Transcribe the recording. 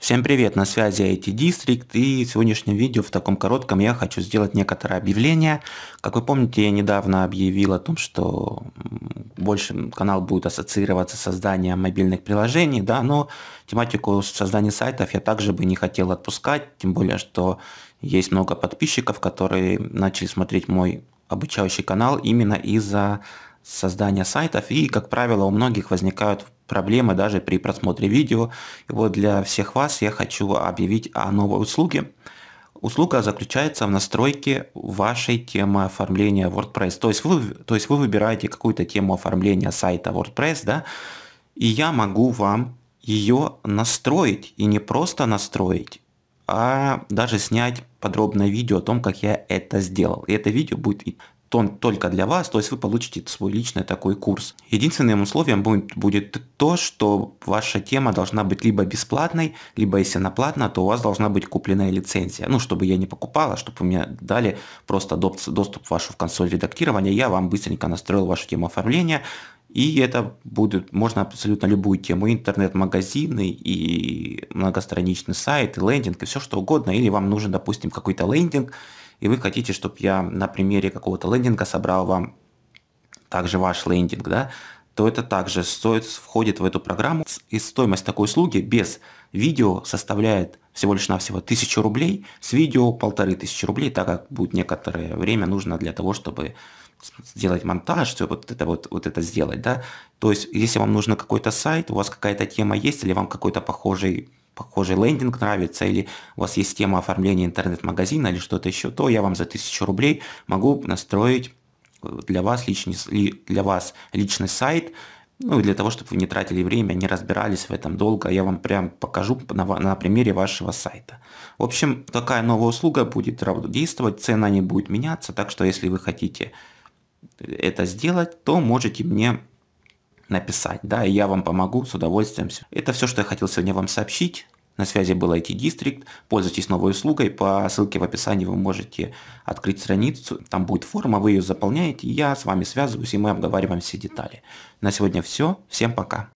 Всем привет, на связи IT District и в сегодняшнем видео в таком коротком я хочу сделать некоторое объявление. Как вы помните, я недавно объявил о том, что больше канал будет ассоциироваться с созданием мобильных приложений, да, но тематику создания сайтов я также бы не хотел отпускать, тем более, что есть много подписчиков, которые начали смотреть мой обучающий канал именно из-за создания сайтов, и, как правило, у многих возникают проблемы даже при просмотре видео. И вот для всех вас я хочу объявить о новой услуге. Услуга заключается в настройке вашей темы оформления WordPress. То есть вы, то есть вы выбираете какую-то тему оформления сайта WordPress, да, и я могу вам ее настроить, и не просто настроить, а даже снять подробное видео о том, как я это сделал. И это видео будет только для вас, то есть вы получите свой личный такой курс. Единственным условием будет, будет то, что ваша тема должна быть либо бесплатной, либо если она платная, то у вас должна быть купленная лицензия. Ну, чтобы я не покупала, чтобы вы мне дали просто доступ в вашу консоль редактирования, я вам быстренько настроил вашу тему оформления, и это будет, можно абсолютно любую тему, интернет-магазины и многостраничный сайт, и лендинг, и все что угодно. Или вам нужен, допустим, какой-то лендинг, и вы хотите, чтобы я на примере какого-то лендинга собрал вам также ваш лендинг, да, то это также стоит, входит в эту программу. И стоимость такой услуги без видео составляет всего лишь навсего 1000 рублей, с видео 1500 рублей, так как будет некоторое время нужно для того, чтобы сделать монтаж, все вот это вот, вот это сделать, да. То есть, если вам нужен какой-то сайт, у вас какая-то тема есть, или вам какой-то похожий похожий лендинг нравится, или у вас есть тема оформления интернет-магазина или что-то еще, то я вам за 1000 рублей могу настроить э, для вас личный, для вас личный сайт, ну и для того, чтобы вы не тратили время, не разбирались в этом долго, я вам прям покажу на, на примере вашего сайта. В общем, такая новая услуга будет действовать, цена не будет меняться, так что если вы хотите э, это сделать, то можете мне написать, да, и я вам помогу с удовольствием. Это все, что я хотел сегодня вам сообщить. На связи был IT District. Пользуйтесь новой услугой. По ссылке в описании вы можете открыть страницу. Там будет форма, вы ее заполняете. Я с вами связываюсь, и мы обговариваем все детали. На сегодня все. Всем пока.